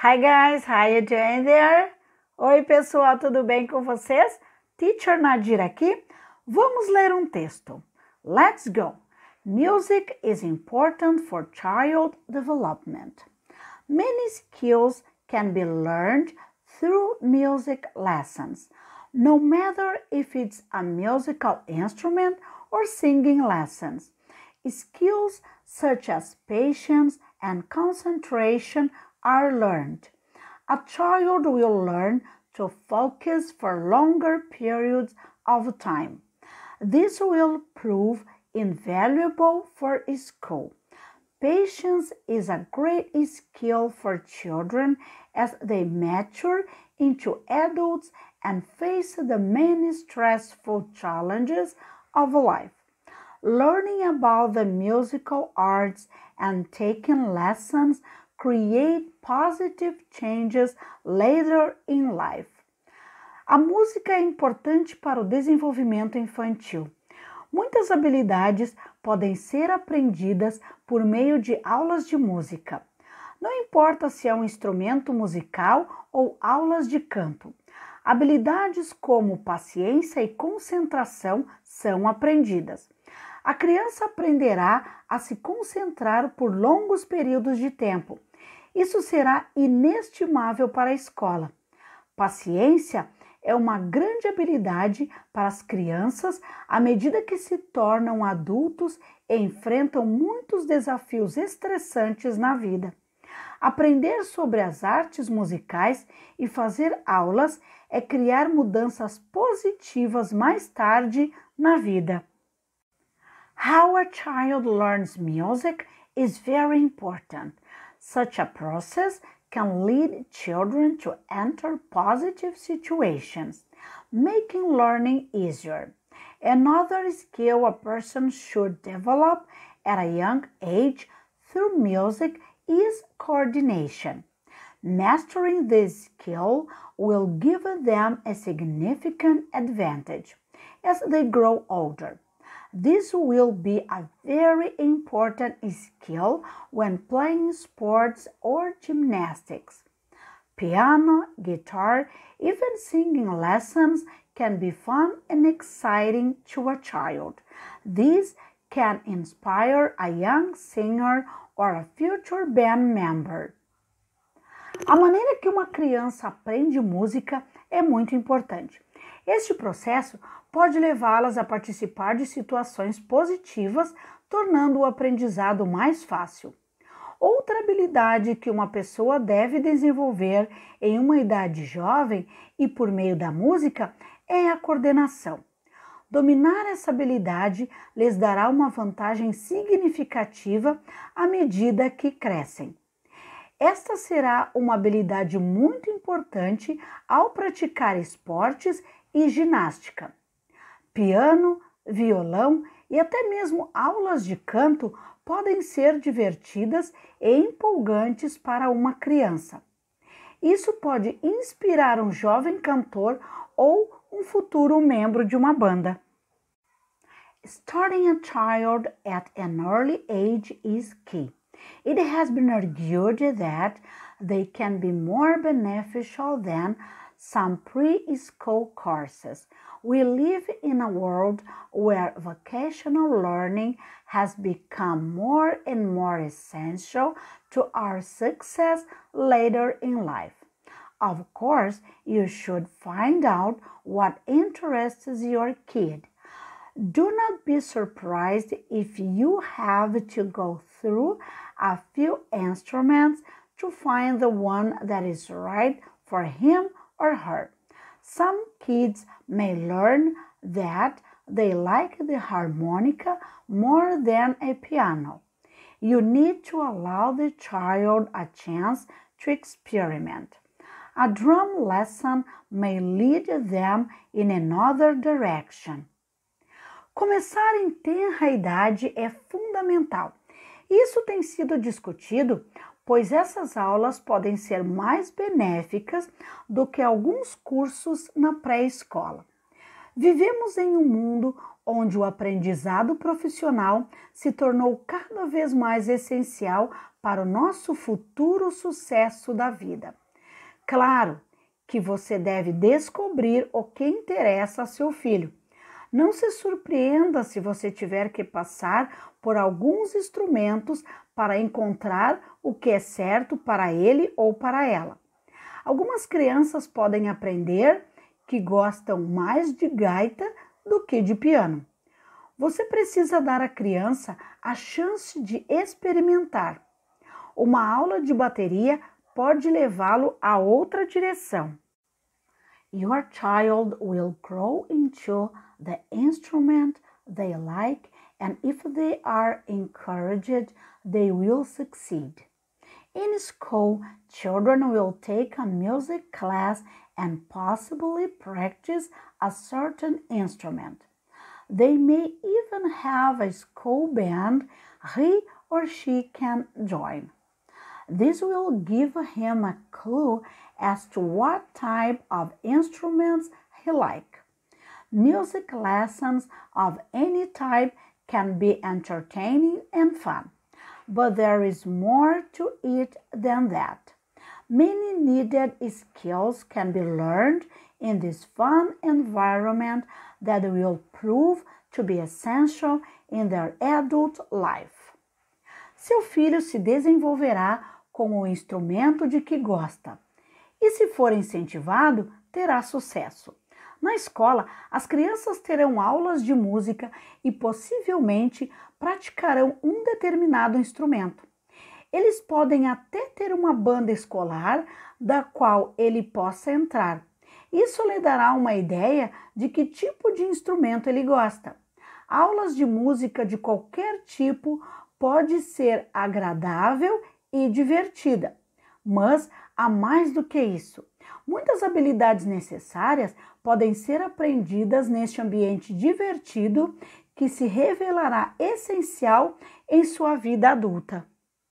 Hi guys, how you doing there? Oi pessoal, tudo bem com vocês? Teacher Nadir aqui. Vamos ler um texto. Let's go. Music is important for child development. Many skills can be learned through music lessons, no matter if it's a musical instrument or singing lessons. Skills such as patience and concentration are learned. A child will learn to focus for longer periods of time. This will prove invaluable for school. Patience is a great skill for children as they mature into adults and face the many stressful challenges of life. Learning about the musical arts and taking lessons create positive changes later in life. A música é importante para o desenvolvimento infantil. Muitas habilidades podem ser aprendidas por meio de aulas de música. Não importa se é um instrumento musical ou aulas de canto. Habilidades como paciência e concentração são aprendidas. A criança aprenderá a se concentrar por longos períodos de tempo, isso será inestimável para a escola. Paciência é uma grande habilidade para as crianças à medida que se tornam adultos e enfrentam muitos desafios estressantes na vida. Aprender sobre as artes musicais e fazer aulas é criar mudanças positivas mais tarde na vida. How a child learns music is very important. Such a process can lead children to enter positive situations, making learning easier. Another skill a person should develop at a young age through music is coordination. Mastering this skill will give them a significant advantage as they grow older this will be a very important skill when playing sports or gymnastics. Piano, guitar, even singing lessons can be fun and exciting to a child. This can inspire a young singer or a future band member. A maneira que uma criança aprende música é muito importante. Este processo pode levá-las a participar de situações positivas, tornando o aprendizado mais fácil. Outra habilidade que uma pessoa deve desenvolver em uma idade jovem e por meio da música é a coordenação. Dominar essa habilidade lhes dará uma vantagem significativa à medida que crescem. Esta será uma habilidade muito importante ao praticar esportes e ginástica. Piano, violão e até mesmo aulas de canto podem ser divertidas e empolgantes para uma criança. Isso pode inspirar um jovem cantor ou um futuro membro de uma banda. Starting a child at an early age is key. It has been argued that they can be more beneficial than some pre-school courses. We live in a world where vocational learning has become more and more essential to our success later in life. Of course, you should find out what interests your kid. Do not be surprised if you have to go through a few instruments to find the one that is right for him or her. Some kids may learn that they like the harmonica more than a piano. You need to allow the child a chance to experiment. A drum lesson may lead them in another direction. Começar em tenra idade é fundamental. Isso tem sido discutido pois essas aulas podem ser mais benéficas do que alguns cursos na pré-escola. Vivemos em um mundo onde o aprendizado profissional se tornou cada vez mais essencial para o nosso futuro sucesso da vida. Claro que você deve descobrir o que interessa a seu filho não se surpreenda se você tiver que passar por alguns instrumentos para encontrar o que é certo para ele ou para ela. Algumas crianças podem aprender que gostam mais de gaita do que de piano. Você precisa dar à criança a chance de experimentar. Uma aula de bateria pode levá-lo a outra direção. Your child will grow into the instrument they like, and if they are encouraged, they will succeed. In school, children will take a music class and possibly practice a certain instrument. They may even have a school band he or she can join. This will give him a clue as to what type of instruments he likes music lessons of any type can be entertaining and fun. But there is more to it than that. Many needed skills can be learned in this fun environment that will prove to be essential in their adult life. Seu filho se desenvolverá com o instrumento de que gosta, e se for incentivado, terá sucesso. Na escola, as crianças terão aulas de música e possivelmente praticarão um determinado instrumento. Eles podem até ter uma banda escolar da qual ele possa entrar. Isso lhe dará uma ideia de que tipo de instrumento ele gosta. Aulas de música de qualquer tipo pode ser agradável e divertida mas há mais do que isso. Muitas habilidades necessárias podem ser aprendidas neste ambiente divertido que se revelará essencial em sua vida adulta.